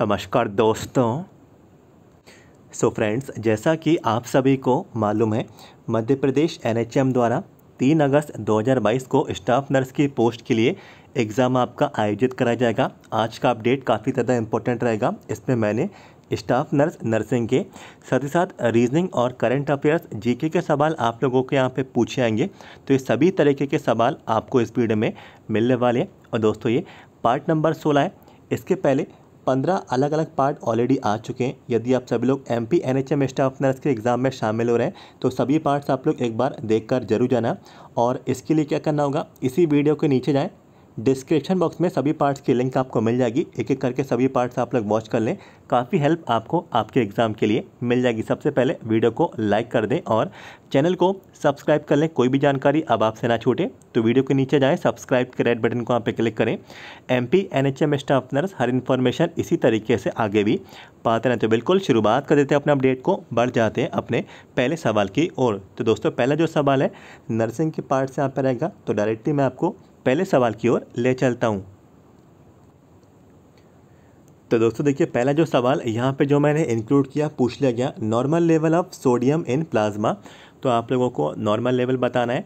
नमस्कार दोस्तों सो so friends जैसा कि आप सभी को मालूम है मध्य प्रदेश एनएचएम द्वारा 3 अगस्त 2022 को स्टाफ नर्स की पोस्ट के लिए एग्ज़ाम आपका आयोजित कराया जाएगा आज का अपडेट काफ़ी ज़्यादा इम्पोर्टेंट रहेगा इसमें मैंने स्टाफ नर्स नर्सिंग के साथ ही साथ रीजनिंग और करंट अफेयर्स जीके के सवाल आप लोगों के यहाँ पे पूछे आएंगे तो ये सभी तरीके के सवाल आपको इस वीडियो में मिलने वाले हैं और दोस्तों ये पार्ट नंबर सोलह है इसके पहले पंद्रह अलग अलग पार्ट ऑलरेडी आ चुके हैं यदि आप सभी लोग M P N H M staff nurse के एग्ज़ाम में शामिल हो रहे हैं तो सभी पार्ट्स आप लोग एक बार देख कर जरूर जाना और इसके लिए क्या करना होगा इसी वीडियो के नीचे जाएँ डिस्क्रिप्शन बॉक्स में सभी पार्ट्स की लिंक आपको मिल जाएगी एक एक करके सभी पार्ट्स आप लोग वॉच कर लें काफ़ी हेल्प आपको आपके एग्ज़ाम के लिए मिल जाएगी सबसे पहले वीडियो को लाइक कर दें और चैनल को सब्सक्राइब कर लें कोई भी जानकारी अब आपसे ना छूटे तो वीडियो के नीचे जाएँ सब्सक्राइब के रेड बटन को आप पे क्लिक करें M P N H M staff nurse हर इन्फॉर्मेशन इसी तरीके से आगे भी पाते रहते तो बिल्कुल शुरुआत कर देते हैं अपने अपडेट को बढ़ जाते हैं अपने पहले सवाल की ओर तो दोस्तों पहला जो सवाल है नर्सिंग के पार्ट से यहाँ पर रहेगा तो डायरेक्टली मैं आपको पहले सवाल की ओर ले चलता हूँ तो दोस्तों देखिए पहला जो सवाल यहाँ पे जो मैंने इंक्लूड किया पूछ लिया गया normal level of sodium in plasma तो आप लोगों को नॉर्मल लेवल बताना है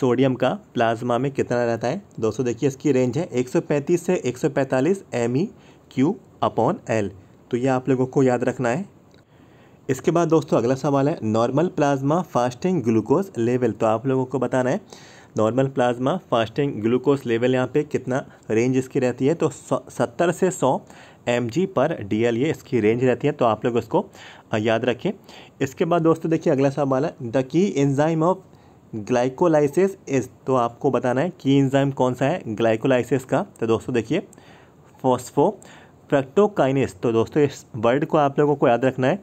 सोडियम का प्लाज्मा में कितना रहता है दोस्तों देखिए इसकी रेंज है 135 से 145 सौ पैंतालीस M E Q upon L तो ये आप लोगों को याद रखना है इसके बाद दोस्तों अगला सवाल है normal plasma fasting glucose level तो आप लोगों को बताना है normal plasma fasting glucose level यहाँ पे कितना रेंज इसकी रहती है तो सत्तर से सौ एम पर डी ये इसकी रेंज रहती है तो आप लोग उसको याद रखें इसके बाद दोस्तों देखिए अगला सवाल है the key enzyme of glycolysis is तो आपको बताना है की एंजाइम कौन सा है ग्लाइकोलाइसिस का तो दोस्तों देखिए फॉस्फो फ्रक्टोकाइनिस तो दोस्तों इस वर्ड को आप लोगों को याद रखना है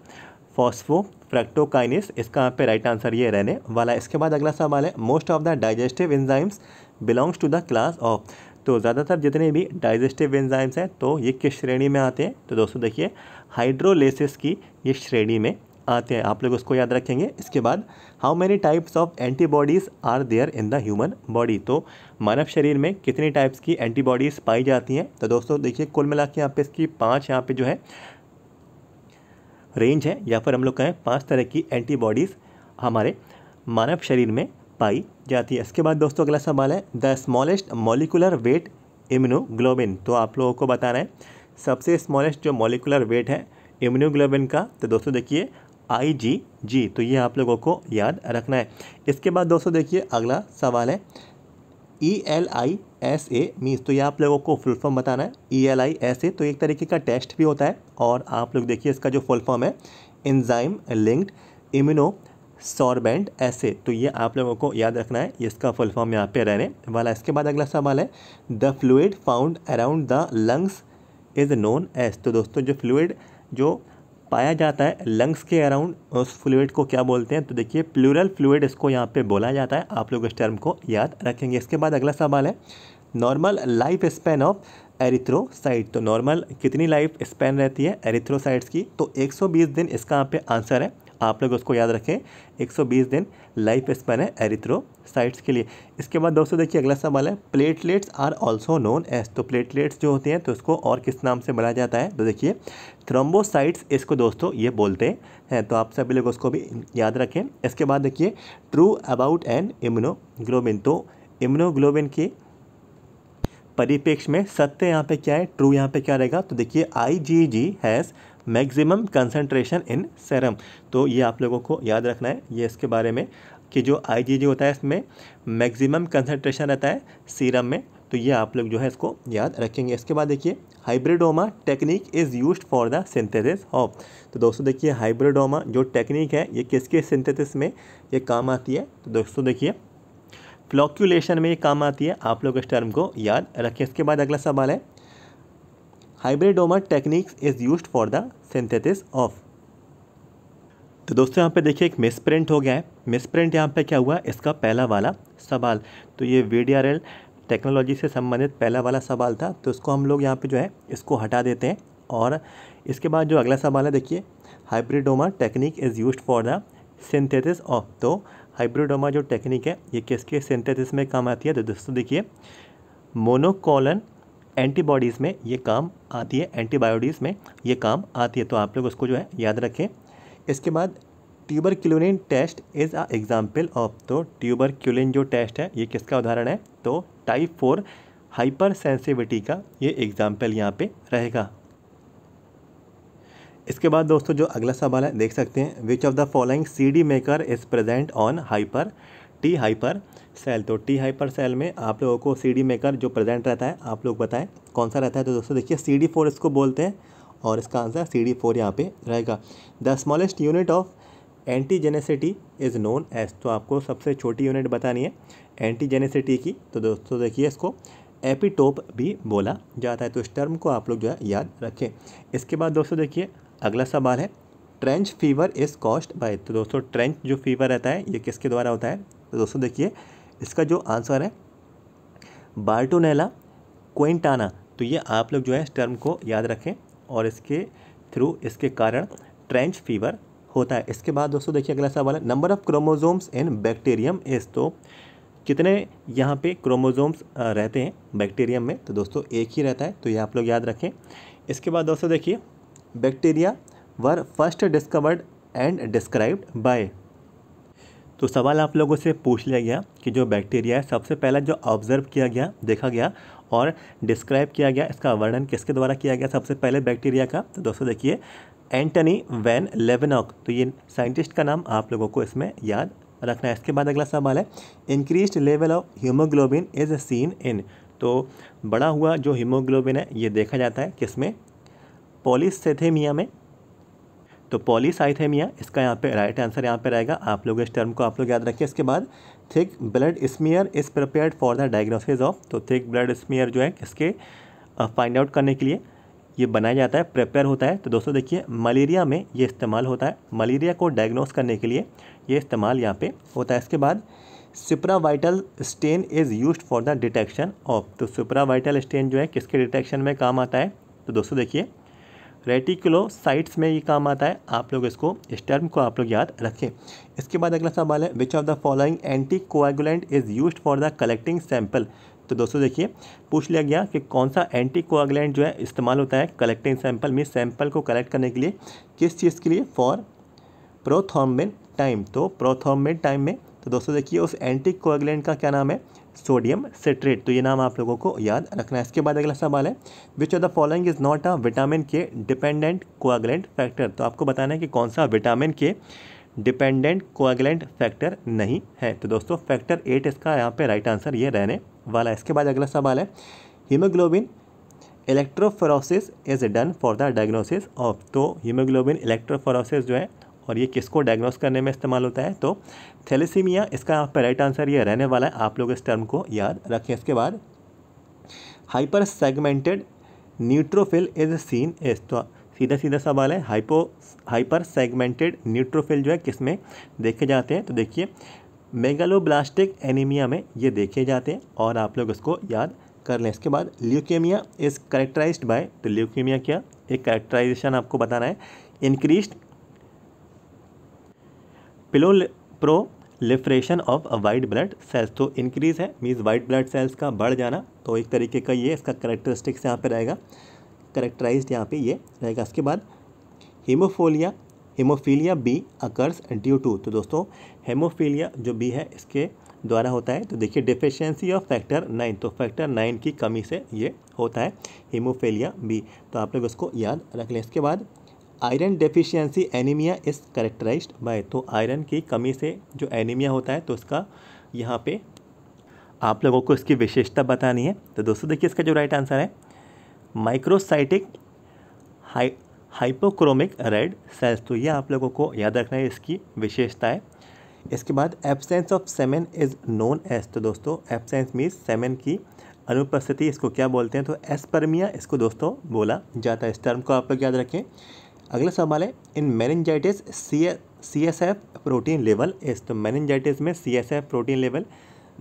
फॉस्फो फ्रैक्टोकाइनिस इसका यहाँ पे राइट आंसर ये रहने वाला है इसके बाद अगला सवाल है most of the digestive enzymes belongs to the class of तो ज़्यादातर जितने भी डाइजेस्टिव एंजाइम्स हैं तो ये किस श्रेणी में आते हैं तो दोस्तों देखिए हाइड्रोलेसिस की ये श्रेणी में आते हैं आप लोग उसको याद रखेंगे इसके बाद how many types of antibodies are there in the human body तो मानव शरीर में कितनी टाइप्स की एंटीबॉडीज़ पाई जाती हैं तो दोस्तों देखिए कुल मिला के यहाँ पे इसकी पाँच यहाँ पे जो है रेंज है या फिर हम लोग कहें पाँच तरह की एंटीबॉडीज़ हमारे मानव शरीर में पाई जाती है इसके बाद दोस्तों अगला सवाल है the smallest molecular weight immunoglobin तो आप लोगों को बताना है सबसे स्मॉलेस्ट जो मॉलिकुलर वेट है इम्यूनोग्लोबिन का तो दोस्तों देखिए आई जी जी तो ये आप लोगों को याद रखना है इसके बाद दोस्तों देखिए अगला सवाल है E L I S A means तो ये आप लोगों को फुल फॉर्म बताना है ई एल आई एस ए तो एक तरीके का टेस्ट भी होता है और आप लोग देखिए इसका जो फुल फॉर्म है इन्जाइम लिंक्ड इम्यूनो सॉरबेंट ऐसे तो ये आप लोगों को याद रखना है इसका फुल फॉर्म यहाँ पे रहने वाला इसके बाद अगला सवाल है the fluid found around the lungs is known as तो दोस्तों जो फ्लूड जो पाया जाता है लंग्स के अराउंड उस फ्लूड को क्या बोलते हैं तो देखिए प्लूरल फ्लूड इसको यहाँ पे बोला जाता है आप लोग इस टर्म को याद रखेंगे इसके बाद अगला सवाल है normal life span of erythrocyte तो नॉर्मल कितनी लाइफ स्पेन रहती है एरिथ्रोसाइट्स की तो 120 दिन इसका यहाँ पे आंसर है आप लोग उसको याद रखें 120 दिन लाइफ स्पेन है साइट्स के लिए इसके बाद दोस्तों देखिए अगला सवाल है platelets are also known as तो प्लेटलेट्स जो होते हैं तो उसको और किस नाम से बनाया जाता है तो देखिए थ्रोम्बोसाइट्स इसको दोस्तों ये बोलते हैं तो आप सभी लोग उसको भी याद रखें इसके बाद देखिए ट्रू अबाउट एन इम्नोग्लोबिन तो इम्नोग्लोबिन की परिपेक्ष में सत्य यहाँ पे क्या है ट्रू यहाँ पे क्या रहेगा तो देखिए I G G has maximum concentration in serum तो ये आप लोगों को याद रखना है ये इसके बारे में कि जो आईजीजी होता है इसमें मैक्सिमम कंसनट्रेशन रहता है सीरम में तो ये आप लोग जो है इसको याद रखेंगे इसके बाद देखिए hybridoma technique is use for the synthesis of तो दोस्तों देखिए हाइब्रिडोमा जो टेक्निक है ये किसके सिंथेसिस में ये काम आती है तो दोस्तों देखिए फ्लॉक्यूलेशन में ये काम आती है आप लोग इस टर्म को याद रखें इसके बाद अगला सवाल है hybridoma techniques is use for the synthesis of तो दोस्तों यहाँ पे देखिए एक मिसप्रिंट हो गया है मिसप्रिंट यहाँ पे क्या हुआ इसका पहला वाला सवाल तो ये वी टेक्नोलॉजी से संबंधित पहला वाला सवाल था तो इसको हम लोग यहाँ पे जो है इसको हटा देते हैं और इसके बाद जो अगला सवाल है देखिए hybridoma technique is use for the synthesis of तो हाइब्रिडोमा जो टेक्निक है ये किसके सिंथेसिस में काम आती है तो दोस्तों देखिए मोनोकोलन एंटीबॉडीज़ में ये काम आती है एंटीबायोटीज़ में ये काम आती है तो आप लोग उसको जो है याद रखें इसके बाद tuberculin test is a example of तो ट्यूबर क्यूलिन जो टेस्ट है ये किसका उदाहरण है तो टाइप फोर हाइपर सेंसिविटी का ये एग्ज़ाम्पल यहाँ पे रहेगा इसके बाद दोस्तों जो अगला सवाल है देख सकते हैं which of the following C D marker is present on hyper T hyper cell तो टी हाइपर सेल में आप लोगों को सी डी मेकर जो प्रेजेंट रहता है आप लोग बताएं कौन सा रहता है तो दोस्तों देखिए सी डी फोर इसको बोलते हैं और इसका आंसर सी डी फोर यहाँ पर रहेगा the smallest unit of antigenicity is known as तो आपको सबसे छोटी यूनिट बतानी है एंटीजेनेसिटी की तो दोस्तों देखिए इसको एपिटोप भी बोला जाता है तो इस टर्म को आप लोग जो है याद रखें इसके बाद दोस्तों देखिए अगला सवाल है trench fever is caused by तो दोस्तों ट्रेंच जो फीवर रहता है ये किसके द्वारा होता है तो दोस्तों देखिए इसका जो आंसर है बार्टोनेला क्विंटाना तो ये आप लोग जो है इस टर्म को याद रखें और इसके थ्रू इसके कारण ट्रेंच फीवर होता है इसके बाद दोस्तों देखिए अगला सवाल है number of chromosomes in bacterium is तो कितने यहाँ पे क्रोमोजोम्स रहते हैं बैक्टीरियम में तो दोस्तों एक ही रहता है तो ये आप लोग याद रखें इसके बाद दोस्तों देखिए bacteria were first discovered and described by तो सवाल आप लोगों से पूछ लिया गया कि जो बैक्टीरिया है सबसे पहला जो ऑब्जर्व किया गया देखा गया और डिस्क्राइब किया गया इसका वर्णन किसके द्वारा किया गया सबसे पहले बैक्टीरिया का तो दोस्तों देखिए एंटनी वैन लेवनॉक तो ये साइंटिस्ट का नाम आप लोगों को इसमें याद रखना है इसके बाद अगला सवाल है increase level of haemoglobin is seen in तो बड़ा हुआ जो हीमोग्लोबिन है ये देखा जाता है किसमें पोलिसथेमिया में तो पॉलीसाइथेमिया इसका यहाँ पे राइट आंसर यहाँ पे रहेगा आप लोग इस टर्म को आप लोग याद रखिए इसके बाद thick blood smear is prepared for the diagnosis of तो थिक ब्लड स्मियर जो है इसके फाइंड आउट करने के लिए ये बनाया जाता है प्रिपेयर होता है तो दोस्तों देखिए मलेरिया में ये इस्तेमाल होता है मलेरिया को डायग्नोस करने के लिए ये इस्तेमाल यहाँ पे होता है इसके बाद supravital stain is use for the detection of तो सुपरा वाइटल स्टेन जो है किसके डिटेक्शन में काम आता है तो दोस्तों देखिए रेटिकुलोसाइट्स में ये काम आता है आप लोग इसको इस टर्म को आप लोग याद रखें इसके बाद अगला सवाल है which of the following anticoagulant is use for the collecting sample तो दोस्तों देखिए पूछ लिया गया कि कौन सा एंटी कोआगुलेंट जो है इस्तेमाल होता है कलेक्टिंग सैंपल में सैंपल को कलेक्ट करने के लिए किस चीज़ के लिए फॉर प्रोथॉर्मिन टाइम तो प्रोथॉर्मिन टाइम में तो दोस्तों देखिए उस एंटी कोआगुलेंट का क्या नाम है सोडियम सिट्रेट तो ये नाम आप लोगों को याद रखना है इसके बाद अगला सवाल है which of the following is not a vitamin K dependent coagulant factor तो आपको बताना है कि कौन सा vitamin K dependent coagulant factor नहीं है तो दोस्तों फैक्टर एट इसका यहाँ पे राइट आंसर ये रहने वाला है इसके बाद अगला सवाल है haemoglobin electrophoresis is done for the diagnosis of तो हीमोग्लोबिन इलेक्ट्रोफोरोसिस जो है और ये किसको डायग्नोस करने में इस्तेमाल होता है तो थैलेसीमिया इसका आपका राइट आंसर ये रहने वाला है आप लोग इस टर्म को याद रखें इसके बाद hyper segmented neutrophil is seen is तो सीधा सीधा सवाल है हाइपो हाइपर सेगमेंटेड न्यूट्रोफिल जो है किस में देखे जाते हैं तो देखिए मेगालोब्लास्टिक एनीमिया में ये देखे जाते हैं और आप लोग इसको याद कर लें इसके बाद ल्यूकेमिया इज़ करेक्टराइज बाय तो ल्यूकेमिया क्या एक करेक्टराइजेशन आपको बताना है increase pillow proliferation of white blood cells तो इंक्रीज़ है मीन्स वाइट ब्लड सेल्स का बढ़ जाना तो एक तरीके का ये इसका करेक्टरिस्टिक्स यहाँ पे रहेगा करेक्टराइज यहाँ पे ये रहेगा इसके बाद haemophilia haemophilia B occurs due to तो दोस्तों हेमोफीलिया जो बी है इसके द्वारा होता है तो देखिए डिफिशियंसी ऑफ फैक्टर नाइन तो फैक्टर नाइन की कमी से ये होता है हीमोफीलिया बी तो आप लोग इसको याद रख लें इसके बाद iron deficiency anaemia is characterised by तो आयरन की कमी से जो एनीमिया होता है तो उसका यहाँ पे आप लोगों को इसकी विशेषता बतानी है तो दोस्तों देखिए इसका जो राइट आंसर है microcytic high hypochromic red cells तो ये आप लोगों को याद रखना है इसकी विशेषता है इसके बाद absence of semen is known as तो दोस्तों एबसेंस मीन्स सेमेन की अनुपस्थिति इसको क्या बोलते हैं तो एस्पर्मिया इसको दोस्तों बोला जाता है इस टर्म को आप लोग याद रखें अगला सवाल है in meningitis C S F protein level is तो मैनजाइटिस में C S F protein level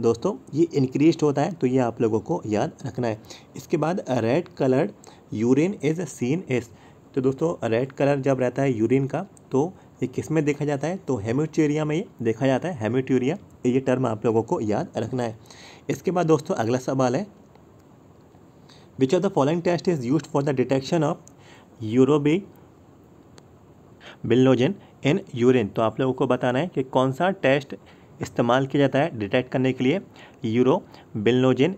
दोस्तों ये इंक्रीज होता है तो ये आप लोगों को याद रखना है इसके बाद red coloured urine is seen is तो दोस्तों रेड कलर जब रहता है यूरिन का तो ये किस में देखा जाता है तो हेमोट्यूरिया में ये देखा जाता है हेमोट्यूरिया ये टर्म आप लोगों को याद रखना है इसके बाद दोस्तों अगला सवाल है which of the following test is use for the detection of urobilinogen in urine तो आप लोगों को बताना है कि कौन सा टेस्ट इस्तेमाल किया जाता है डिटेक्ट करने के लिए यूरो बिलनोजेन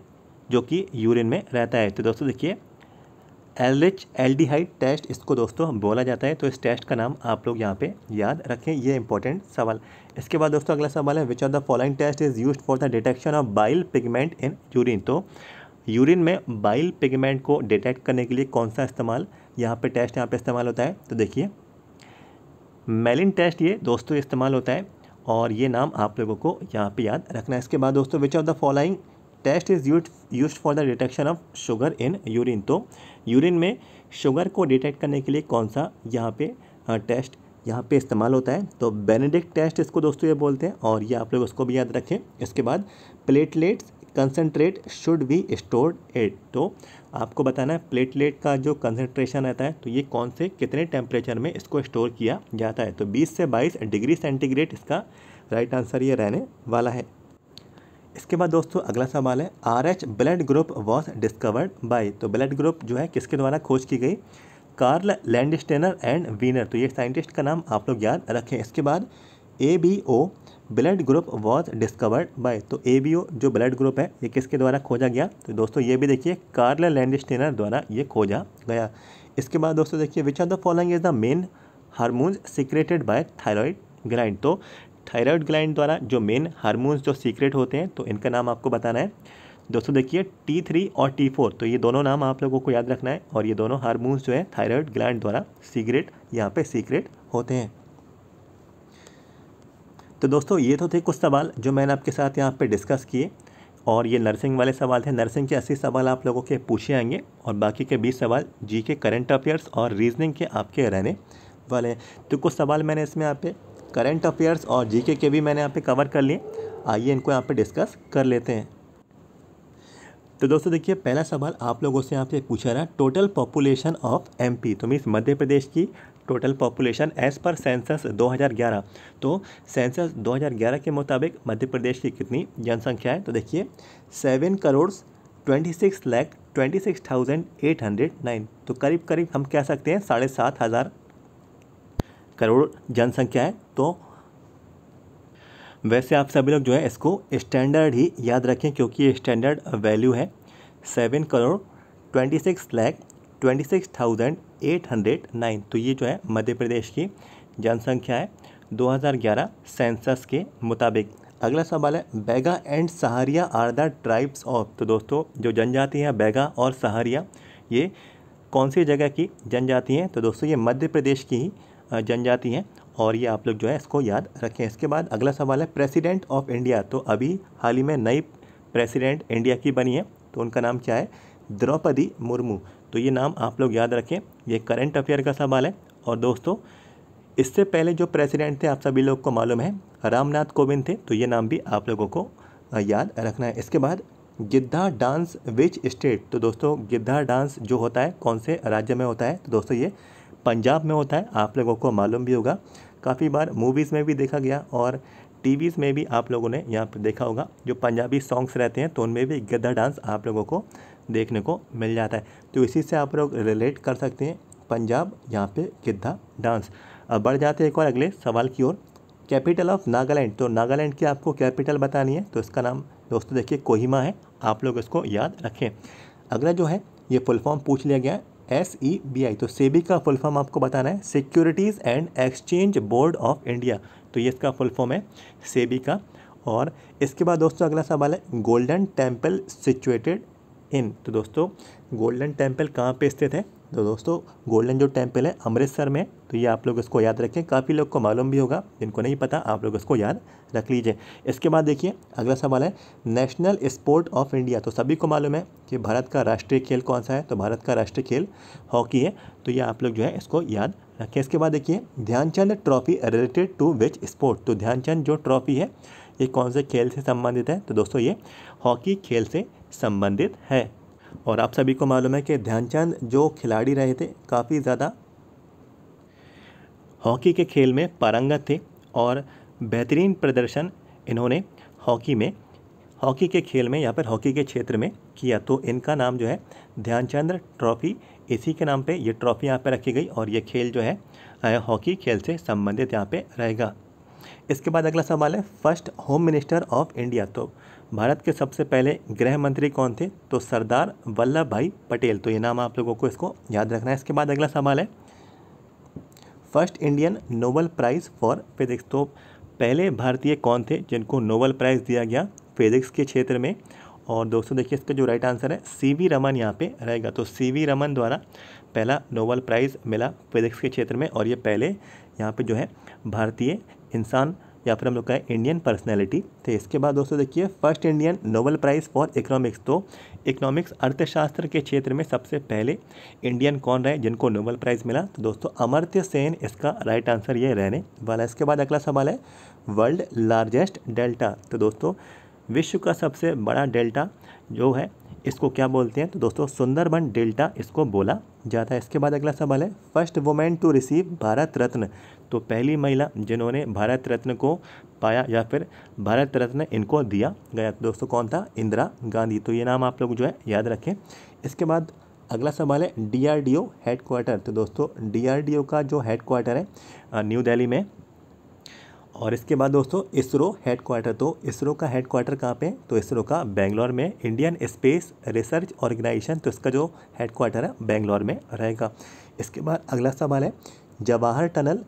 जो कि यूरिन में रहता है तो दोस्तों देखिए L H L D high test इसको दोस्तों बोला जाता है तो इस टेस्ट का नाम आप लोग यहाँ पे याद रखें ये इंपॉर्टेंट सवाल इसके बाद दोस्तों अगला सवाल है which of the following test is use for the detection of bile pigment in urine तो यूरिन में बाइल पिगमेंट को डिटेक्ट करने के लिए कौन सा इस्तेमाल यहाँ पे टेस्ट यहाँ पे इस्तेमाल होता है तो देखिए मेलिन टेस्ट ये दोस्तों इस्तेमाल होता है और ये नाम आप लोगों को यहाँ पे याद रखना है इसके बाद दोस्तों which of the following test is use use for the detection of sugar in urine तो यूरिन में शुगर को डिटेक्ट करने के लिए कौन सा यहाँ पे टेस्ट हाँ, यहाँ पे इस्तेमाल होता है तो बेनेडिक्ट टेस्ट इसको दोस्तों ये बोलते हैं और ये आप लोग उसको भी याद रखें इसके बाद platelets concentrate should be stored at तो आपको बताना है प्लेटलेट का जो कंसनट्रेशन रहता है तो ये कौन से कितने टेम्परेचर में इसको स्टोर किया जाता है तो 20 से 22 डिग्री सेंटीग्रेड इसका राइट आंसर ये रहने वाला है इसके बाद दोस्तों अगला सवाल है R H blood group was discovered by तो ब्लड ग्रुप जो है किसके द्वारा खोज की गई कार्ल लैंडस्टेनर एंड वीनर तो ये साइंटिस्ट का नाम आप लोग याद रखें इसके बाद A B O blood group was discovered by तो ए बी ओ जो ब्लड ग्रुप है ये किसके द्वारा खोजा गया तो दोस्तों ये भी देखिए कार्ल लैंडस्टेनर द्वारा ये खोजा गया इसके बाद दोस्तों देखिए which are the following is the main hormones secreted by thyroid gland तो थायरॉयड ग्लैंड द्वारा जो मेन हारमोन्स जो सीक्रेट होते हैं तो इनका नाम आपको बताना है दोस्तों देखिए टी थ्री और टी फोर तो ये दोनों नाम आप लोगों को याद रखना है और ये दोनों हारमोन्स जो है थायरॉयड ग्लैंड द्वारा सीक्रेट यहाँ पे सीक्रेट होते हैं तो दोस्तों ये तो थे कुछ सवाल जो मैंने आपके साथ यहाँ पे डिस्कस किए और ये नर्सिंग वाले सवाल थे नर्सिंग के अस्सी सवाल आप लोगों के पूछे आएंगे और बाकी के बीस सवाल जी के करंट अफेयर्स और रीजनिंग के आपके रहने वाले हैं तो कुछ सवाल मैंने इसमें यहाँ पे करंट अफेयर्स और जी के भी मैंने यहाँ पर कवर कर लिए आइए इनको यहाँ पर डिस्कस कर लेते हैं तो दोस्तों देखिए पहला सवाल आप लोगों से यहाँ पे पूछा रहा टोटल पॉपुलेशन ऑफ एमपी तो मीन्स मध्य प्रदेश की total population as per census 2011 तो सेंसस 2011 के मुताबिक मध्य प्रदेश की कितनी जनसंख्या है तो देखिए seven crore twenty six lakh twenty six thousand eight hundred nine तो करीब करीब हम कह सकते हैं साढ़े सात हज़ार करोड़ जनसंख्या है तो वैसे आप सभी लोग जो है इसको स्टैंडर्ड ही याद रखें क्योंकि ये स्टैंडर्ड वैल्यू है seven crore twenty six lakh twenty six thousand eight hundred nine तो ये जो है मध्य प्रदेश की जनसंख्या है 2011 सेंसस के मुताबिक अगला सवाल है Baiga and Sahariya are the tribes of तो दोस्तों जो जनजाति हैं बैगा और सहारिया ये कौन सी जगह की जनजाति हैं तो दोस्तों ये मध्य प्रदेश की ही जनजाति हैं और ये आप लोग जो है इसको याद रखें इसके बाद अगला सवाल है प्रेसिडेंट ऑफ इंडिया तो अभी हाल ही में नई प्रेसिडेंट इंडिया की बनी है तो उनका नाम क्या है द्रौपदी मुर्मू तो ये नाम आप लोग याद रखें ये करंट अफेयर का सवाल है और दोस्तों इससे पहले जो प्रेसिडेंट थे आप सभी लोग को मालूम है रामनाथ कोविंद थे तो ये नाम भी आप लोगों को याद रखना है इसके बाद गिद्धा डांस विच स्टेट तो दोस्तों गिद्धा डांस जो होता है कौन से राज्य में होता है तो दोस्तों ये पंजाब में होता है आप लोगों को मालूम भी होगा काफ़ी बार मूवीज़ में भी देखा गया और टीवीज़ में भी आप लोगों ने यहाँ पर देखा होगा जो पंजाबी सॉन्ग्स रहते हैं तो उनमें भी गिद्धा डांस आप लोगों को देखने को मिल जाता है तो इसी से आप लोग रिलेट कर सकते हैं पंजाब यहाँ पे गिद्धा डांस अब बढ़ जाते हैं एक और अगले सवाल की ओर कैपिटल ऑफ नागालैंड तो नागालैंड की आपको कैपिटल बतानी है तो इसका नाम दोस्तों देखिए कोहिमा है आप लोग इसको याद रखें अगला जो है ये फुल फॉर्म पूछ लिया गया है एस ई बी आई तो सेबी का फुल फॉर्म आपको बताना है securities and exchange board of India तो ये इसका फुल फॉर्म है सेबी का और इसके बाद दोस्तों अगला सवाल है गोल्डन टेम्पल सिचुएटेड इन तो दोस्तों गोल्डन टेम्पल कहाँ पे स्थित है तो दोस्तों गोल्डन जो टेम्पल है अमृतसर में तो ये आप लोग इसको याद रखें काफ़ी लोग को मालूम भी होगा जिनको नहीं पता आप लोग इसको याद रख लीजिए इसके बाद देखिए अगला सवाल है नेशनल स्पोर्ट ऑफ इंडिया तो सभी को मालूम है कि भारत का राष्ट्रीय खेल कौन सा है तो भारत का राष्ट्रीय खेल हॉकी है तो ये आप लोग जो है इसको याद रखें इसके बाद देखिए Dhyan Chand trophy related to which sport तो ध्यानचंद जो ट्रॉफी है ये कौन से खेल से संबंधित है तो दोस्तों ये हॉकी खेल से संबंधित है और आप सभी को मालूम है कि ध्यानचंद जो खिलाड़ी रहे थे काफ़ी ज़्यादा हॉकी के खेल में पारंगत थे और बेहतरीन प्रदर्शन इन्होंने हॉकी में हॉकी के खेल में या फिर हॉकी के क्षेत्र में किया तो इनका नाम जो है ध्यानचंद ट्रॉफ़ी इसी के नाम पे ये ट्रॉफ़ी यहाँ पे रखी गई और ये खेल जो है हॉकी खेल से संबंधित यहाँ पे रहेगा इसके बाद अगला सवाल है first home minister of India तो भारत के सबसे पहले गृह मंत्री कौन थे तो सरदार वल्लभ भाई पटेल तो ये नाम आप लोगों को इसको याद रखना है इसके बाद अगला सवाल है first Indian Nobel prize for physics तो पहले भारतीय कौन थे जिनको नोबल प्राइज़ दिया गया फिजिक्स के क्षेत्र में और दोस्तों देखिए इसका जो राइट आंसर है सी वी रमन यहाँ पे रहेगा तो सी वी रमन द्वारा पहला नोबल प्राइज़ मिला फिजिक्स के क्षेत्र में और ये पहले यहाँ पे जो है भारतीय इंसान या फिर हम लोग कहें इंडियन पर्सनैलिटी तो इसके बाद दोस्तों देखिए first Indian Nobel prize for economics तो इकोनॉमिक्स अर्थशास्त्र के क्षेत्र में सबसे पहले इंडियन कौन रहे जिनको नोबल प्राइज़ मिला तो दोस्तों अमर्त्य सेन इसका राइट आंसर ये रहने वाला इसके बाद अगला सवाल है वर्ल्ड लार्जेस्ट डेल्टा तो दोस्तों विश्व का सबसे बड़ा डेल्टा जो है इसको क्या बोलते हैं तो दोस्तों सुंदरबन डेल्टा इसको बोला जाता है इसके बाद अगला सवाल है first women to receive Bharat Ratna तो पहली महिला जिन्होंने भारत रत्न को पाया या फिर भारत रत्न इनको दिया गया तो दोस्तों कौन था इंदिरा गांधी तो ये नाम आप लोग जो है याद रखें इसके बाद अगला सवाल है हेड क्वार्टर तो दोस्तों ओ का जो हेडक्वार्टर है न्यू दिल्ली में और इसके बाद दोस्तों इसरो हेड क्वार्टर तो इसरो का हेड क्वार्टर कहाँ पे तो इसरो का बेंगलोर में इंडियन स्पेस रिसर्च ऑर्गेनाइजेशन तो इसका जो हेड क्वार्टर है बेंगलोर में रहेगा इसके बाद अगला सवाल है जवाहर टनल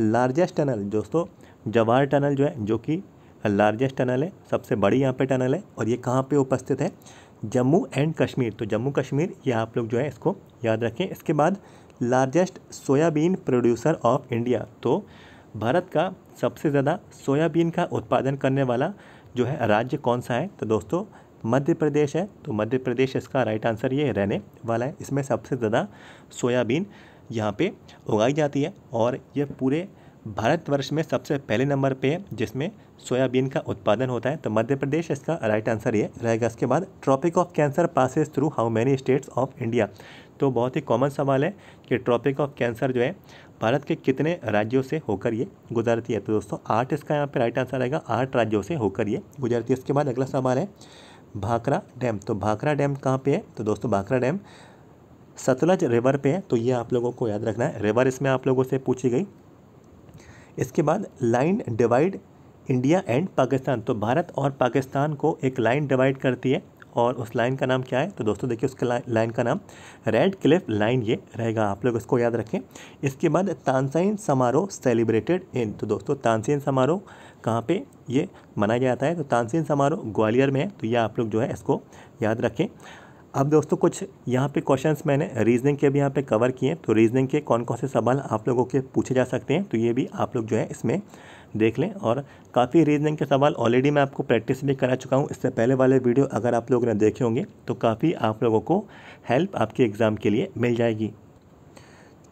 लार्जेस्ट टनल दोस्तों जवाहर टनल जो है जो कि लार्जेस्ट टनल है सबसे बड़ी यहाँ पर टनल है और ये कहाँ पर उपस्थित है जम्मू एंड कश्मीर तो जम्मू कश्मीर ये आप लोग जो है इसको याद रखें इसके बाद largest soybean producer of India तो भारत का सबसे ज़्यादा सोयाबीन का उत्पादन करने वाला जो है राज्य कौन सा है तो दोस्तों मध्य प्रदेश है तो मध्य प्रदेश इसका राइट आंसर ये रहने वाला है इसमें सबसे ज़्यादा सोयाबीन यहाँ पे उगाई जाती है और ये पूरे भारतवर्ष में सबसे पहले नंबर पे है जिसमें सोयाबीन का उत्पादन होता है तो मध्य प्रदेश इसका राइट आंसर ये रहेगा इसके बाद tropic of cancer passes through how many states of India तो बहुत ही कॉमन सवाल है कि ट्रॉपिक ऑफ कैंसर जो है भारत के कितने राज्यों से होकर ये गुजरती है तो दोस्तों आठ इसका यहाँ पे राइट आंसर आएगा आठ राज्यों से होकर ये गुजरती है इसके बाद अगला सवाल है भाखरा डैम तो भाखरा डैम कहाँ पे है तो दोस्तों भाखरा डैम सतलज रिवर पे है तो ये आप लोगों को याद रखना है रिवर इसमें आप लोगों से पूछी गई इसके बाद line divide India and Pakistan तो भारत और पाकिस्तान को एक लाइन डिवाइड करती है और उस लाइन का नाम क्या है तो दोस्तों देखिए उसके लाइन का नाम रेड क्लिफ लाइन ये रहेगा आप लोग इसको याद रखें इसके बाद तानसेन समारोह सेलिब्रेटेड इन तो दोस्तों तानसेन समारोह कहाँ पे ये मनाया जाता है तो तानसेन समारोह ग्वालियर में है तो ये आप लोग जो है इसको याद रखें अब दोस्तों कुछ यहाँ पे क्वेश्चंस मैंने रीजनिंग के भी यहाँ पे कवर किए तो रीजनिंग के कौन कौन से सवाल आप लोगों के पूछे जा सकते हैं तो ये भी आप लोग जो है इसमें देख लें और काफ़ी रीजनिंग के सवाल ऑलरेडी मैं आपको प्रैक्टिस भी करा चुका हूँ इससे पहले वाले वीडियो अगर आप लोगों ने देखे होंगे तो काफ़ी आप लोगों को हेल्प आपके एग्ज़ाम के लिए मिल जाएगी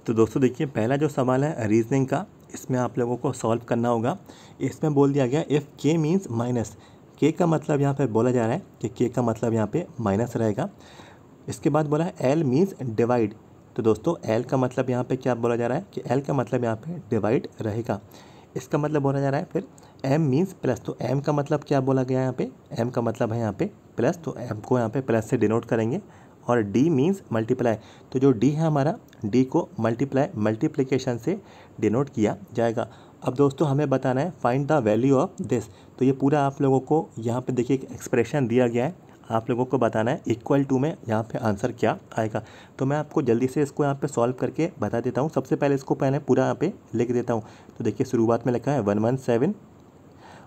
तो दोस्तों देखिए पहला जो सवाल है रीजनिंग का इसमें आप लोगों को सॉल्व करना होगा इसमें बोल दिया गया इफ़ के मीन्स माइनस के का मतलब यहाँ पर बोला जा रहा है कि के का मतलब यहाँ पर माइनस रहेगा इसके बाद बोला है एल मीन्स डिवाइड तो दोस्तों एल का मतलब यहाँ पे क्या बोला जा रहा है कि एल का मतलब यहाँ पे डिवाइड रहेगा इसका मतलब बोला जा रहा है फिर एम मीन्स प्लस तो एम का मतलब क्या बोला गया यहाँ पे एम का मतलब है यहाँ पे प्लस तो एम को यहाँ पे प्लस से डिनोट करेंगे और डी मीन्स मल्टीप्लाई तो जो डी है हमारा डी को मल्टीप्लाई मल्टीप्लीकेशन से डिनोट किया जाएगा अब दोस्तों हमें बताना है find the value of this तो ये पूरा आप लोगों को यहाँ पे देखिए एक एक्सप्रेशन दिया गया है आप लोगों को बताना है इक्वल टू में यहाँ पे आंसर क्या आएगा तो मैं आपको जल्दी से इसको यहाँ पे सॉल्व करके बता देता हूँ सबसे पहले इसको पहले पूरा यहाँ पे लिख देता हूँ तो देखिए शुरुआत में लिखा है वन वन सेवन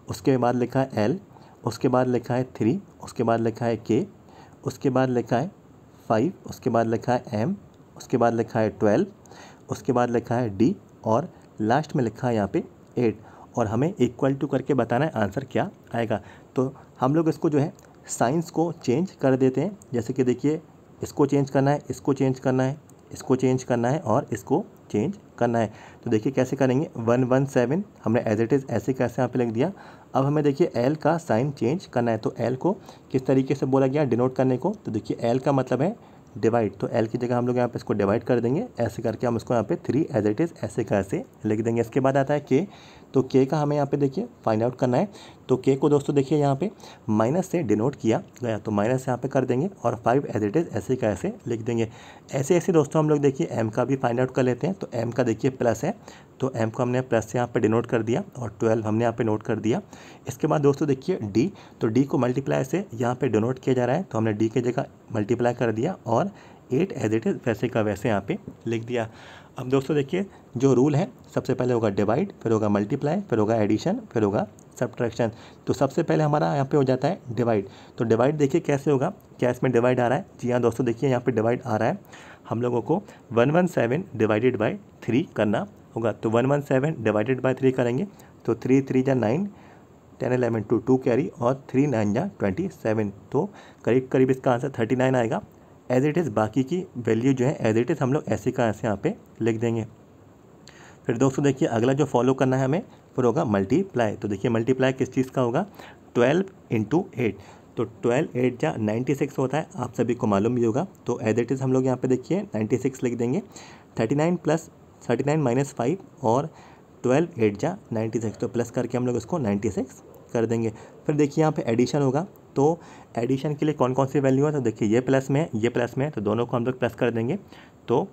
उसके बाद लिखा है एल उसके बाद लिखा है थ्री उसके बाद लिखा है के उसके बाद लिखा है फाइव उसके बाद लिखा है एम उसके बाद लिखा है ट्वेल्व उसके बाद लिखा है डी और लास्ट में लिखा है यहाँ पर एट और हमें इक्वल टू करके बताना है आंसर क्या आएगा तो हम लोग इसको जो है साइंस को चेंज कर देते हैं जैसे कि देखिए इसको चेंज करना है इसको चेंज करना है इसको चेंज करना है और इसको चेंज करना है तो देखिए कैसे करेंगे वन वन सेवन हमने एज इट इज़ ऐसे कैसे यहाँ पे लिख दिया अब हमें देखिए एल का साइन चेंज करना है तो एल को किस तरीके से बोला गया डिनोट करने को तो देखिए एल का मतलब है डिवाइड तो एल की जगह हम लोग यहाँ पे इसको डिवाइड कर देंगे ऐसे करके हम इसको यहाँ पे थ्री एज इट इज़ ऐसे कैसे लिख देंगे इसके बाद आता है के तो के का हमें यहाँ पे देखिए फाइंड आउट करना है तो के को दोस्तों देखिए यहाँ पे माइनस से डिनोट किया गया तो माइनस यहाँ पे कर देंगे और फाइव एज इट इज़ ऐसे का ऐसे लिख देंगे ऐसे ऐसे दोस्तों हम लोग देखिए एम का भी फाइंड आउट कर लेते हैं तो एम का देखिए प्लस है तो एम को हमने प्लस से यहाँ पर डिनोट कर दिया और ट्वेल्व हमने यहाँ पर नोट कर दिया इसके बाद दोस्तों देखिए डी तो डी को मल्टीप्लाई से यहाँ पर डिनोट किया जा रहा है तो हमने डी की जगह मल्टीप्लाई कर दिया और एट एज इट इज़ वैसे का वैसे यहाँ पे लिख दिया अब दोस्तों देखिए जो रूल है सबसे पहले होगा डिवाइड फिर होगा मल्टीप्लाई फिर होगा एडिशन फिर होगा सब्ट्रैक्शन तो सबसे पहले हमारा यहाँ पे हो जाता है डिवाइड तो डिवाइड देखिए कैसे होगा क्या इसमें डिवाइड आ रहा है जी हाँ दोस्तों देखिए यहाँ पे डिवाइड आ रहा है हम लोगों को one one seven divided by three करना होगा तो one one seven divided by three करेंगे तो थ्री थ्री या nine ten eleven two two carry और थ्री नाइन या ट्वेंटी सेवन तो करीब करीब इसका आंसर थर्टी नाइन आएगा एज इट इज़ बाकी की वैल्यू जो है एज इट इज़ हम लोग ऐसे का ऐसे यहाँ पे लिख देंगे फिर दोस्तों देखिए अगला जो फॉलो करना है हमें फिर होगा मल्टीप्लाई तो देखिए मल्टीप्लाई किस चीज़ का होगा ट्वेल्व इंटू एट तो ट्वेल्व एट जा नाइन्टी सिक्स होता है आप सभी को मालूम भी होगा तो एज इट इज़ हम लोग यहाँ पे देखिए नाइन्टी सिक्स लिख देंगे thirty nine plus thirty nine minus five और ट्वेल्व एट जा नाइन्टी सिक्स तो प्लस करके हम लोग इसको नाइन्टी सिक्स कर देंगे फिर देखिए यहाँ पे एडिशन होगा तो एडिशन के लिए कौन कौन सी वैल्यू है तो देखिए ये प्लस में ये प्लस में तो दोनों को हम लोग प्लस कर देंगे तो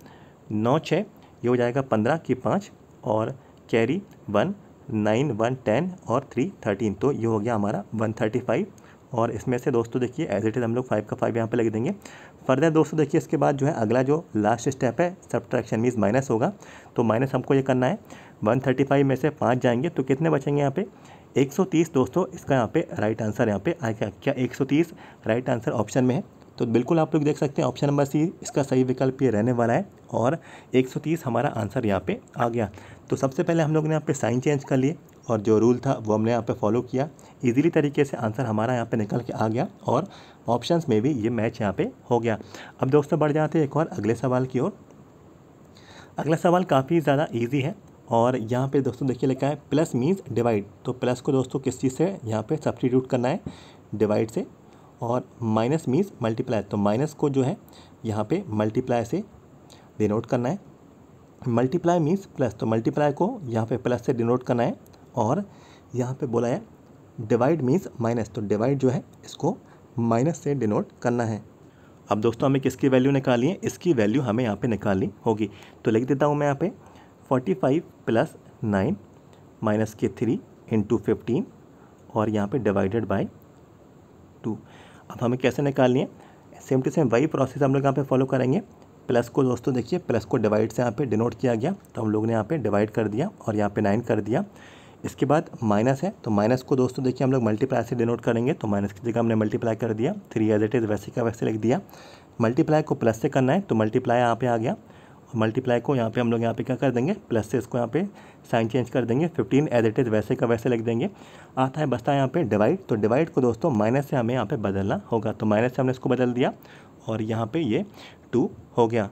नौ छः ये हो जाएगा पंद्रह की पाँच और carry one nine one ten और थ्री थर्टीन तो ये हो गया हमारा वन थर्टी फाइव और इसमें से दोस्तों देखिए एज इट इज़ हम लोग फाइव का फाइव यहाँ पे लग देंगे फर्दर दोस्तों देखिए इसके बाद जो है अगला जो लास्ट स्टेप है सब्ट्रैक्शन मीन्स माइनस होगा तो माइनस हमको ये करना है वन थर्टी फाइव में से पाँच जाएंगे तो कितने बचेंगे यहाँ पर 130 दोस्तों इसका यहाँ पे राइट आंसर यहाँ पे आएगा क्या 130 राइट आंसर ऑप्शन में है तो बिल्कुल आप लोग देख सकते हैं ऑप्शन नंबर सी इसका सही विकल्प ये रहने वाला है और 130 हमारा आंसर यहाँ पे आ गया तो सबसे पहले हम लोग ने यहाँ पे साइन चेंज कर लिए और जो रूल था वो हमने यहाँ पे फॉलो किया इजीली तरीके से आंसर हमारा यहाँ पे निकल के आ गया और ऑप्शंस में भी ये मैच यहाँ पे हो गया अब दोस्तों बढ़ जाते हैं एक और अगले सवाल की ओर अगला सवाल काफ़ी ज़्यादा ईजी है और यहाँ पे दोस्तों देखिए लिखा है प्लस मीन्स डिवाइड तो प्लस को दोस्तों किस चीज़ से यहाँ पे सब्सटीट्यूट करना है डिवाइड से और माइनस मीन्स मल्टीप्लाई तो माइनस को जो है यहाँ पे मल्टीप्लाई से डिनोट करना है मल्टीप्लाई मीन्स प्लस तो मल्टीप्लाई को यहाँ पे प्लस से डिनोट करना है और यहाँ पे बोला है डिवाइड मीन्स माइनस तो डिवाइड जो है इसको माइनस से डिनोट करना है अब दोस्तों हमें किसकी वैल्यू निकाली है इसकी वैल्यू हमें यहाँ पे निकालनी होगी तो लिख देता हूँ मैं यहाँ पे forty five plus nine minus के थ्री इंटू फिफ्टीन और यहाँ पे डिवाइडेड बाय टू अब हमें कैसे निकालनी है सेम टू सेम वही प्रोसेस हम लोग यहाँ पे फॉलो करेंगे प्लस को दोस्तों देखिए प्लस को डिवाइड से यहाँ पे डिनोट किया गया तो हम लोग ने यहाँ पे डिवाइड कर दिया और यहाँ पे नाइन कर दिया इसके बाद माइनस है तो माइनस को दोस्तों देखिए हम लोग मल्टीप्लाई से डिनोट करेंगे तो माइनस की जगह हमने मल्टीप्लाई कर दिया थ्री एज इट इज़ वैसे का वैसे लिख दिया मल्टीप्लाई को प्लस से करना है तो मल्टीप्लाई यहाँ पे आ गया मल्टीप्लाई को यहाँ पे हम लोग यहाँ पे क्या कर देंगे प्लस से इसको यहाँ पे साइन चेंज कर देंगे फिफ्टीन एज इट इज़ वैसे का वैसे लिख देंगे आता है बसता है यहाँ पे डिवाइड तो डिवाइड को दोस्तों माइनस से हमें यहाँ पे बदलना होगा तो माइनस से हमने इसको बदल दिया और यहाँ पे ये टू हो गया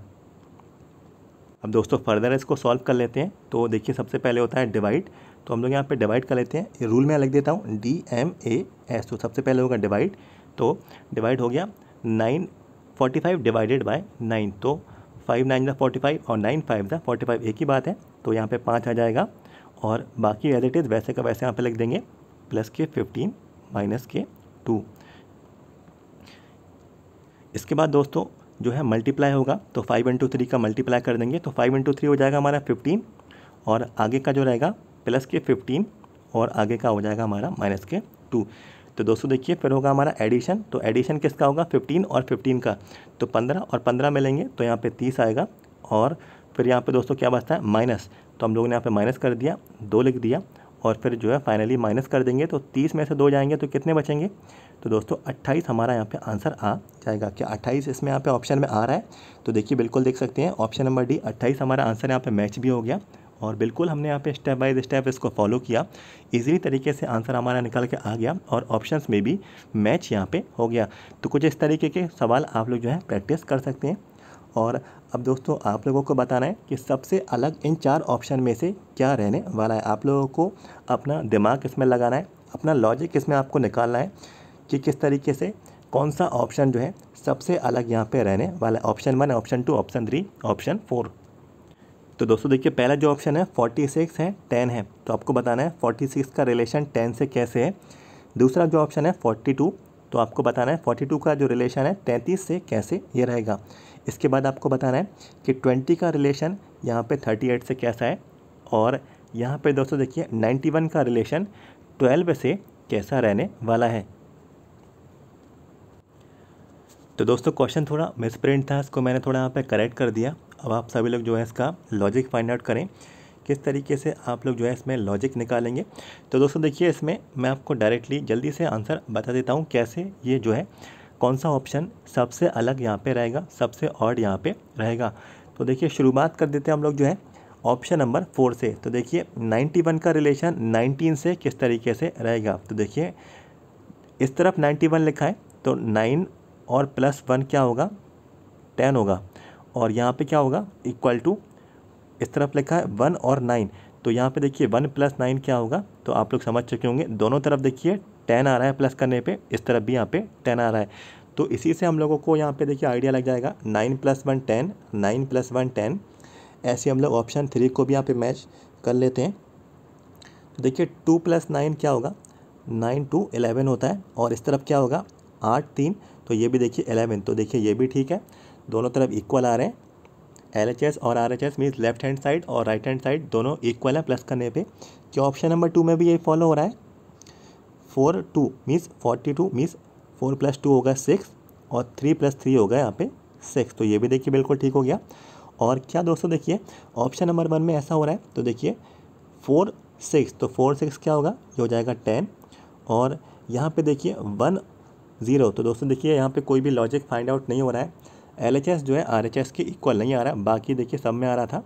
अब दोस्तों फर्दर इसको सॉल्व कर लेते हैं तो देखिए सबसे पहले होता है डिवाइड तो हम लोग यहाँ पर डिवाइड कर लेते हैं ये रूल में लिख देता हूँ डी एम ए एस तो सबसे पहले होगा डिवाइड तो डिवाइड हो गया nine forty five divided by nine तो five nine the forty five और nine five the forty five एक ही बात है तो यहाँ पे पाँच आ जाएगा और बाकी एज इट इज़ वैसे का वैसे यहाँ पे लिख देंगे प्लस के फिफ्टीन माइनस के टू इसके बाद दोस्तों जो है मल्टीप्लाई होगा तो फाइव इंटू थ्री का मल्टीप्लाई कर देंगे तो फाइव इंटू थ्री हो जाएगा हमारा फिफ्टीन और आगे का जो रहेगा प्लस के फिफ्टीन और आगे का हो जाएगा हमारा माइनस के टू तो दोस्तों देखिए फिर होगा हमारा एडिशन तो एडिशन किसका होगा फिफ्टीन और फिफ्टीन का तो पंद्रह और पंद्रह में लेंगे तो यहाँ पर तीस आएगा और फिर यहाँ पर दोस्तों क्या बचता है माइनस तो हम लोगों ने यहाँ पर माइनस कर दिया दो लिख दिया और फिर जो है फाइनली माइनस कर देंगे तो तीस में से दो जाएंगे तो कितने बचेंगे तो दोस्तों अट्ठाईस हमारा यहाँ पे आंसर आ जाएगा क्या अट्ठाईस इसमें यहाँ पे ऑप्शन में आ रहा है तो देखिए बिल्कुल देख सकते हैं ऑप्शन नंबर डी अट्ठाईस हमारा आंसर यहाँ पे मैच भी हो गया और बिल्कुल हमने यहाँ पे स्टेप बाय स्टेप इसको फॉलो किया इजीली तरीके से आंसर हमारा निकल के आ गया और ऑप्शंस में भी मैच यहाँ पे हो गया तो कुछ इस तरीके के सवाल आप लोग जो है प्रैक्टिस कर सकते हैं और अब दोस्तों आप लोगों को बताना है कि सबसे अलग इन चार ऑप्शन में से क्या रहने वाला है आप लोगों को अपना दिमाग इसमें लगाना है अपना लॉजिक इसमें आपको निकालना है कि किस तरीके से कौन सा ऑप्शन जो है सबसे अलग यहाँ पे रहने वाला option one option two option three option four तो दोस्तों देखिए पहला जो ऑप्शन है फोर्टी सिक्स है टेन है तो आपको बताना है फोर्टी सिक्स का रिलेशन टेन से कैसे है दूसरा जो ऑप्शन है फोर्टी टू तो आपको बताना है फोर्टी टू का जो रिलेशन है तैंतीस से कैसे ये रहेगा इसके बाद आपको बताना है कि ट्वेंटी का रिलेशन यहाँ पे थर्टी एट से कैसा है और यहाँ पे दोस्तों देखिए नाइन्टी वन का रिलेशन ट्वेल्व से कैसा रहने वाला है तो दोस्तों क्वेश्चन थोड़ा मिसप्रिंट था इसको मैंने थोड़ा यहाँ पे करेक्ट कर दिया अब आप सभी लोग जो है इसका लॉजिक फाइंड आउट करें किस तरीके से आप लोग जो है इसमें लॉजिक निकालेंगे तो दोस्तों देखिए इसमें मैं आपको डायरेक्टली जल्दी से आंसर बता देता हूँ कैसे ये जो है कौन सा ऑप्शन सबसे अलग यहाँ पे रहेगा सबसे ऑड यहाँ पे रहेगा तो देखिए शुरुआत कर देते हैं हम लोग जो है ऑप्शन नंबर फोर से तो देखिए 91 का रिलेशन 19 से किस तरीके से रहेगा तो देखिए इस तरफ 91 लिखा है तो 9 और प्लस वन क्या होगा 10 होगा और यहाँ पे क्या होगा इक्वल टू इस तरफ लिखा है वन और नाइन तो यहाँ पे देखिए वन प्लस नाइन क्या होगा तो आप लोग समझ चुके होंगे दोनों तरफ देखिए टेन आ रहा है प्लस करने पे इस तरफ भी यहाँ पे टेन आ रहा है तो इसी से हम लोगों को यहाँ पे देखिए आइडिया लग जाएगा nine plus one ten nine plus one ten ऐसे हम लोग ऑप्शन थ्री को भी यहाँ पे मैच कर लेते हैं तो देखिए टू प्लस नाइन क्या होगा नाइन टू एलेवन होता है और इस तरफ क्या होगा आठ तीन तो ये भी देखिए एलेवन तो देखिए ये भी ठीक है दोनों तरफ इक्वल आ रहे हैं एल एच एस और R H S means left hand side और राइट हैंड साइड दोनों इक्वल है प्लस करने पे क्या ऑप्शन नंबर टू में भी ये फॉलो हो रहा है four two means forty two means four plus two होगा सिक्स और थ्री प्लस थ्री होगा यहाँ पे सिक्स तो ये भी देखिए बिल्कुल ठीक हो गया और क्या दोस्तों देखिए ऑप्शन नंबर वन में ऐसा हो रहा है तो देखिए फोर सिक्स तो फोर सिक्स क्या होगा ये हो जाएगा टेन और यहाँ पे देखिए वन ज़ीरो तो दोस्तों देखिए यहाँ पे कोई भी लॉजिक फाइंड आउट नहीं हो रहा है एल जो है आर के इक्वल नहीं आ रहा बाकी देखिए सब में आ रहा था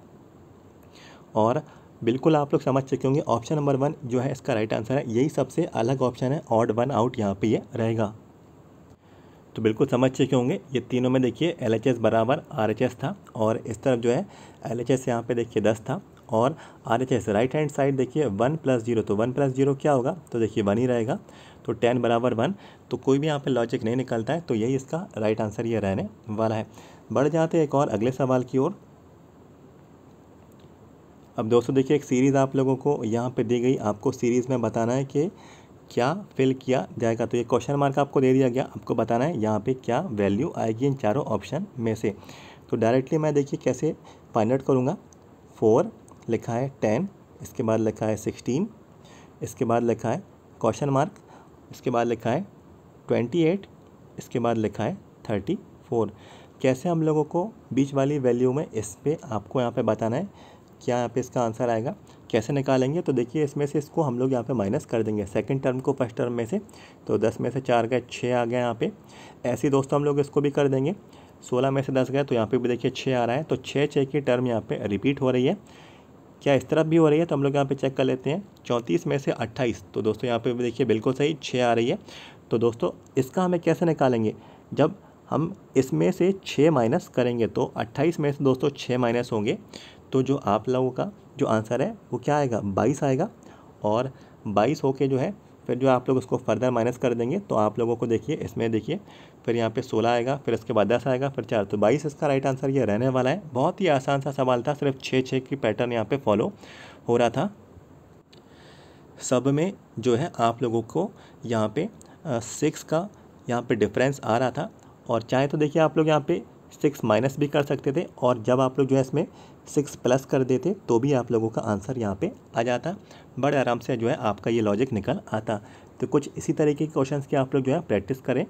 और बिल्कुल आप लोग समझ चुके होंगे ऑप्शन नंबर वन जो है इसका राइट आंसर है यही सबसे अलग ऑप्शन है ऑड वन आउट यहाँ पे ये यह रहेगा तो बिल्कुल समझ चुके होंगे ये तीनों में देखिए एल बराबर आर था और इस तरफ जो है एल एच यहाँ पे देखिए दस था और R H S right hand side देखिए वन प्लस जीरो तो वन प्लस जीरो क्या होगा तो देखिए वन ही रहेगा तो टेन बराबर वन तो कोई भी यहाँ पे लॉजिक नहीं निकलता है तो यही इसका राइट आंसर ये रहने वाला है बढ़ जाते हैं एक और अगले सवाल की ओर अब दोस्तों देखिए एक सीरीज़ आप लोगों को यहाँ पर दी गई आपको सीरीज़ में बताना है कि क्या फिल किया जाएगा तो ये क्वेश्चन मार्क आपको दे दिया गया आपको बताना है यहाँ पे क्या वैल्यू आएगी इन चारों ऑप्शन में से तो डायरेक्टली मैं देखिए कैसे फाइंड आउट करूँगा फोर लिखा है टेन इसके बाद लिखा है सिक्सटीन इसके बाद लिखा है क्वेश्चन मार्क इसके बाद लिखा है ट्वेंटी एट इसके बाद लिखा है थर्टी फोर कैसे हम लोगों को बीच वाली वैल्यू में इस पर आपको यहाँ पे बताना है क्या यहाँ पे इसका आंसर आएगा कैसे निकालेंगे तो देखिए इसमें से इसको हम लोग यहाँ पे माइनस कर देंगे सेकंड टर्म को फर्स्ट टर्म में से तो दस में से चार गए छः आ गए यहाँ पे ऐसे दोस्तों हम लोग इसको भी कर देंगे सोलह में से दस गए तो यहाँ पे भी देखिए छः आ रहा है तो छः छः की टर्म यहाँ पे रिपीट हो रही है क्या इस तरफ भी हो रही है तो हम लोग यहाँ पे चेक कर लेते हैं चौंतीस में से अट्ठाईस तो दोस्तों यहाँ पे देखिए बिल्कुल सही छः आ रही है तो दोस्तों इसका हमें कैसे निकालेंगे जब हम इसमें से छः माइनस करेंगे तो अट्ठाईस में से दोस्तों छः माइनस होंगे तो जो आप लोगों का जो आंसर है वो क्या आएगा बाईस आएगा और बाईस होके जो है फिर जो आप लोग उसको फर्दर माइनस कर देंगे तो आप लोगों को देखिए इसमें देखिए फिर यहाँ पे 16 आएगा फिर इसके बाद 10 आएगा फिर चार तो बाईस इसका राइट आंसर ये रहने वाला है बहुत ही आसान सा सवाल था सिर्फ छः छः की पैटर्न यहाँ पे फॉलो हो रहा था सब में जो है आप लोगों को यहाँ पे सिक्स का यहाँ पे डिफरेंस आ रहा था और चाहे तो देखिए आप लोग यहाँ पे सिक्स माइनस भी कर सकते थे और जब आप लोग जो है इसमें सिक्स प्लस कर देते तो भी आप लोगों का आंसर यहाँ पे आ जाता बड़े आराम से जो है आपका ये लॉजिक निकल आता तो कुछ इसी तरीके के क्वेश्चंस की आप लोग जो है प्रैक्टिस करें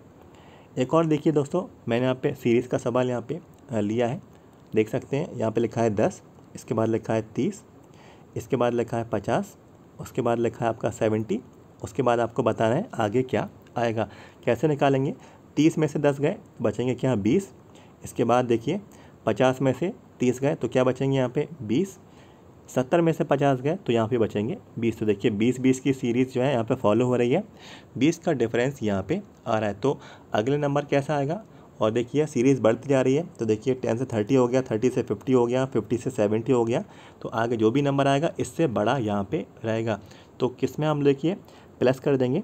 एक और देखिए दोस्तों मैंने यहाँ पे सीरीज़ का सवाल यहाँ पे लिया है देख सकते हैं यहाँ पे लिखा है दस इसके बाद लिखा है तीस इसके बाद लिखा है पचास उसके बाद लिखा है आपका सेवेंटी उसके बाद आपको बताना है आगे क्या आएगा कैसे निकालेंगे तीस में से दस गए बचेंगे क्या बीस इसके बाद देखिए पचास में से तीस गए तो क्या बचेंगे यहाँ पर बीस सत्तर में से पचास गए तो यहाँ पे बचेंगे बीस तो देखिए बीस बीस की सीरीज़ जो है यहाँ पे फॉलो हो रही है बीस का डिफरेंस यहाँ पे आ रहा है तो अगले नंबर कैसा आएगा और देखिए सीरीज़ बढ़ती जा रही है तो देखिए टेन से थर्टी हो गया थर्टी से फिफ्टी हो गया फिफ्टी से सेवेंटी हो गया तो आगे जो भी नंबर आएगा इससे बड़ा यहाँ पर रहेगा तो किस में हम देखिए प्लस कर देंगे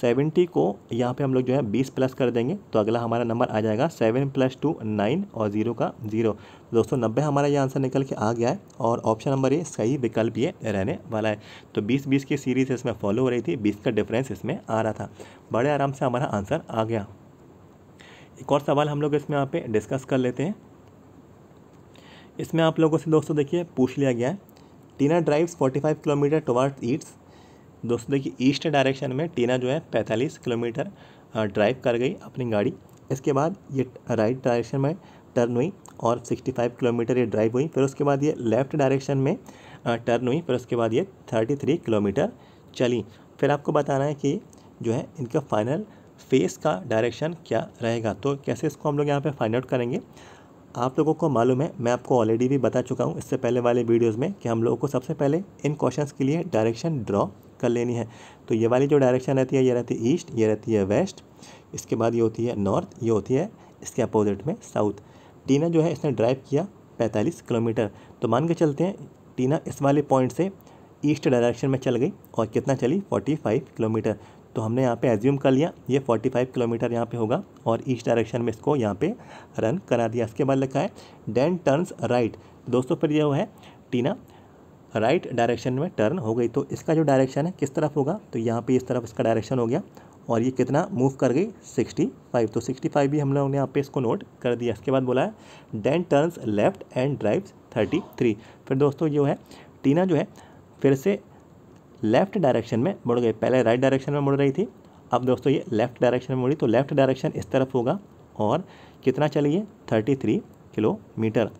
सेवेंटी को यहाँ पे हम लोग जो है बीस प्लस कर देंगे तो अगला हमारा नंबर आ जाएगा सेवन प्लस टू नाइन और ज़ीरो का ज़ीरो दोस्तों नब्बे हमारा ये आंसर निकल के आ गया है और ऑप्शन नंबर ये सही विकल्प ये रहने वाला है तो बीस बीस की सीरीज़ इसमें फॉलो हो रही थी बीस का डिफरेंस इसमें आ रहा था बड़े आराम से हमारा आंसर आ गया एक और सवाल हम लोग इसमें यहाँ पर डिस्कस कर लेते हैं इसमें आप लोगों से दोस्तों देखिए पूछ लिया गया है Tina drives five kilometre towards ईट्स दोस्तों देखिए ईस्ट डायरेक्शन में टीना जो है पैंतालीस किलोमीटर ड्राइव कर गई अपनी गाड़ी इसके बाद ये राइट डायरेक्शन में टर्न हुई और 65 किलोमीटर ये ड्राइव हुई फिर उसके बाद ये लेफ़्ट डायरेक्शन में टर्न हुई फिर उसके बाद ये 33 किलोमीटर चली फिर आपको बताना है कि जो है इनका फाइनल फेस का डायरेक्शन क्या रहेगा तो कैसे इसको हम लोग यहाँ पे फाइंड आउट करेंगे आप लोगों को मालूम है मैं आपको ऑलरेडी भी बता चुका हूँ इससे पहले वाले वीडियोज़ में कि हम लोगों को सबसे पहले इन क्वेश्चन के लिए डायरेक्शन ड्रॉ कर लेनी है तो ये वाली जो डायरेक्शन रहती है ये रहती है ईस्ट ये रहती है वेस्ट इसके बाद ये होती है नॉर्थ ये होती है इसके अपोजिट में साउथ टीना जो है इसने ड्राइव किया पैंतालीस किलोमीटर तो मान के चलते हैं टीना इस वाले पॉइंट से ईस्ट डायरेक्शन में चल गई और कितना चली फोर्टी किलोमीटर तो हमने यहाँ पे एज्यूम कर लिया ये 45 किलोमीटर यहाँ पे होगा और ईस्ट डायरेक्शन में इसको यहाँ पे रन करा दिया इसके बाद लिखा है डैन टर्न्स राइट दोस्तों फिर यह है टीना राइट डायरेक्शन में टर्न हो गई तो इसका जो डायरेक्शन है किस तरफ होगा तो यहाँ पे इस तरफ इसका डायरेक्शन हो गया और ये कितना मूव कर गई 65 तो 65 भी हम लोगों ने यहाँ पे इसको नोट कर दिया इसके बाद बोला है then turns left and drives 33 फिर दोस्तों जो है टीना जो है फिर से लेफ्ट डायरेक्शन में मुड़ गई पहले राइट डायरेक्शन में मुड़ रही थी अब दोस्तों ये लेफ्ट डायरेक्शन में मुड़ी तो लेफ्ट डायरेक्शन इस तरफ होगा और कितना चलिए थर्टी थ्री किलोमीटर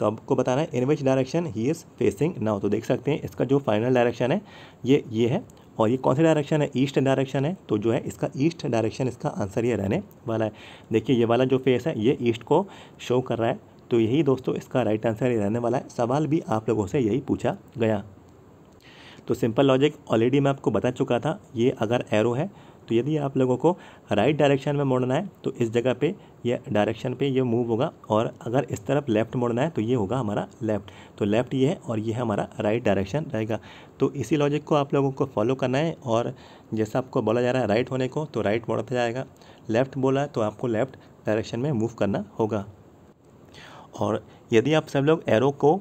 तो आपको बताना है in which direction he is facing now तो देख सकते हैं इसका जो फाइनल डायरेक्शन है ये ये है और ये कौन सा डायरेक्शन है ईस्ट डायरेक्शन है तो जो है इसका ईस्ट डायरेक्शन इसका आंसर ये रहने वाला है देखिए ये वाला जो फेस है ये ईस्ट को शो कर रहा है तो यही दोस्तों इसका राइट आंसर ये रहने वाला है सवाल भी आप लोगों से यही पूछा गया तो सिंपल लॉजिक ऑलरेडी मैं आपको बता चुका था ये अगर एरो है तो यदि आप लोगों को राइट डायरेक्शन में मोड़ना है तो इस जगह पे ये डायरेक्शन पे ये मूव होगा और अगर इस तरफ लेफ़्ट मोड़ना है तो ये होगा हमारा लेफ़्ट तो लेफ़्ट ये है और ये है हमारा राइट डायरेक्शन रहेगा तो इसी लॉजिक को आप लोगों को फॉलो करना है और जैसा आपको बोला जा रहा है राइट होने को तो राइट मोड़ता जाएगा लेफ़्ट बोला तो आपको लेफ़्ट डायरेक्शन में मूव करना होगा और यदि आप सब लोग एरो को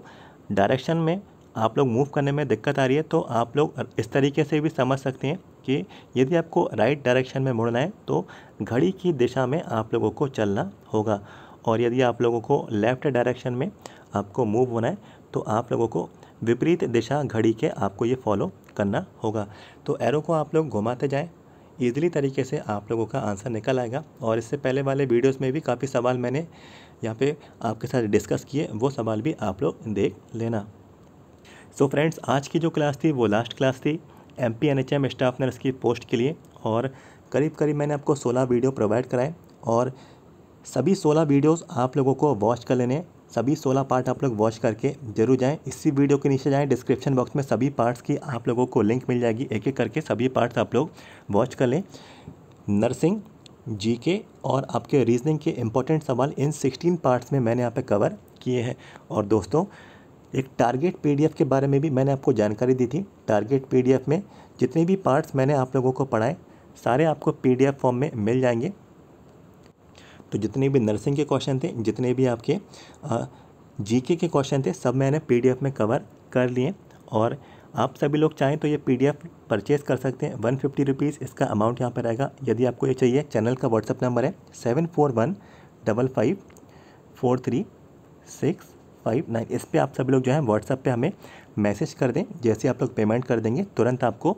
डायरेक्शन में आप लोग मूव करने में दिक्कत आ रही है तो आप लोग इस तरीके से भी समझ सकते हैं कि यदि आपको राइट डायरेक्शन में मुड़ना है तो घड़ी की दिशा में आप लोगों को चलना होगा और यदि आप लोगों को लेफ़्ट डायरेक्शन में आपको मूव होना है तो आप लोगों को विपरीत दिशा घड़ी के आपको ये फॉलो करना होगा तो एरो को आप लोग घुमाते जाएँ ईजिली तरीके से आप लोगों का आंसर निकल आएगा और इससे पहले वाले वीडियोस में भी काफ़ी सवाल मैंने यहाँ पे आपके साथ डिस्कस किए वो सवाल भी आप लोग देख लेना सो so फ्रेंड्स आज की जो क्लास थी वो लास्ट क्लास थी M P N H M staff nurse की पोस्ट के लिए और करीब करीब मैंने आपको सोलह वीडियो प्रोवाइड कराए और सभी सोलह वीडियोस आप लोगों को वॉच कर लेने सभी सोलह पार्ट आप लोग वॉच करके जरूर जाएं इसी वीडियो के नीचे जाएं डिस्क्रिप्शन बॉक्स में सभी पार्ट्स की आप लोगों को लिंक मिल जाएगी एक एक करके सभी पार्ट्स आप लोग वॉच कर लें नर्सिंग जी के और आपके रीजनिंग के इंपॉर्टेंट सवाल इन सिक्सटीन पार्ट्स में मैंने यहाँ पर कवर किए हैं और दोस्तों एक टारगेट पीडीएफ के बारे में भी मैंने आपको जानकारी दी थी टारगेट पीडीएफ में जितने भी पार्ट्स मैंने आप लोगों को पढ़ाए सारे आपको पीडीएफ फॉर्म में मिल जाएंगे तो जितने भी नर्सिंग के क्वेश्चन थे जितने भी आपके जी के क्वेश्चन थे सब मैंने पी में कवर कर लिए और आप सभी लोग चाहें तो ये पी परचेज़ कर सकते हैं वन फिफ्टी रुपीज़ इसका अमाउंट यहाँ पर रहेगा यदि आपको ये चाहिए चैनल का व्हाट्सअप नंबर है seven four one double five four three six five nine इस पर आप सभी लोग जो है व्हाट्सएप पे हमें मैसेज कर दें जैसे आप लोग पेमेंट कर देंगे तुरंत आपको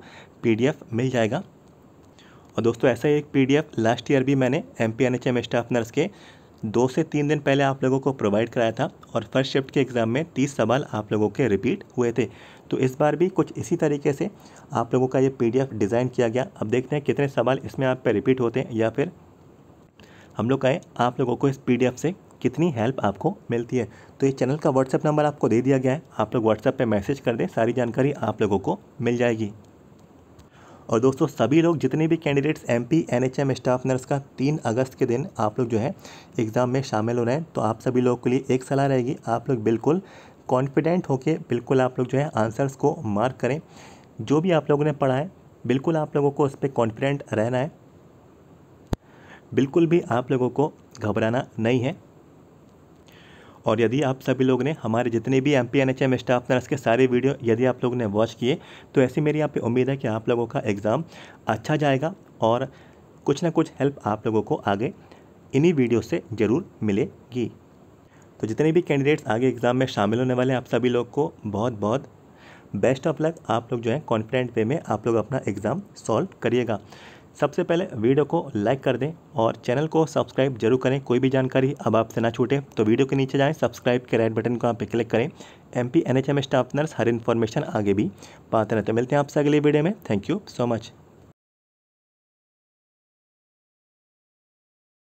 पी मिल जाएगा और दोस्तों ऐसा ही एक पी लास्ट ईयर भी मैंने M P N H M staff nurse के दो से तीन दिन पहले आप लोगों को प्रोवाइड कराया था और फर्स्ट शिफ्ट के एग्ज़ाम में तीस सवाल आप लोगों के रिपीट हुए थे तो इस बार भी कुछ इसी तरीके से आप लोगों का ये पीडीएफ डिज़ाइन किया गया अब देखते हैं कितने सवाल इसमें आप पे रिपीट होते हैं या फिर हम लोग कहें आप लोगों को इस पीडीएफ से कितनी हेल्प आपको मिलती है तो ये चैनल का व्हाट्सएप नंबर आपको दे दिया गया है आप लोग व्हाट्सएप पर मैसेज कर दें सारी जानकारी आप लोगों को मिल जाएगी और दोस्तों सभी लोग जितने भी candidates M P N H M staff nurse का तीन अगस्त के दिन आप लोग जो है एग्ज़ाम में शामिल हो रहे हैं तो आप सभी लोगों के लिए एक सलाह रहेगी आप लोग बिल्कुल कॉन्फिडेंट होकर बिल्कुल आप लोग जो है आंसर्स को मार्क करें जो भी आप लोगों ने पढ़ा है बिल्कुल आप लोगों को उस पर कॉन्फिडेंट रहना है बिल्कुल भी आप लोगों को घबराना नहीं है और यदि आप सभी लोग ने हमारे जितने भी M P N H M staff nurse के सारे वीडियो यदि आप लोगों ने वॉच किए तो ऐसी मेरी यहाँ पे उम्मीद है कि आप लोगों का एग्ज़ाम अच्छा जाएगा और कुछ ना कुछ हेल्प आप लोगों को आगे इन्हीं वीडियो से ज़रूर मिलेगी तो जितने भी कैंडिडेट्स आगे एग्ज़ाम में शामिल होने वाले हैं आप सभी लोग को बहुत बहुत बेस्ट ऑफ लक आप लोग जो है कॉन्फिडेंट वे में आप लोग अपना एग्ज़ाम सॉल्व करिएगा सबसे पहले वीडियो को लाइक कर दें और चैनल को सब्सक्राइब जरूर करें कोई भी जानकारी अब आपसे ना छूटे तो वीडियो के नीचे जाएं सब्सक्राइब के रेड बटन को आप पे क्लिक करें M P N H M staff nurse हर इन्फॉर्मेशन आगे भी पाते रहते मिलते हैं आपसे अगले वीडियो में थैंक यू सो मच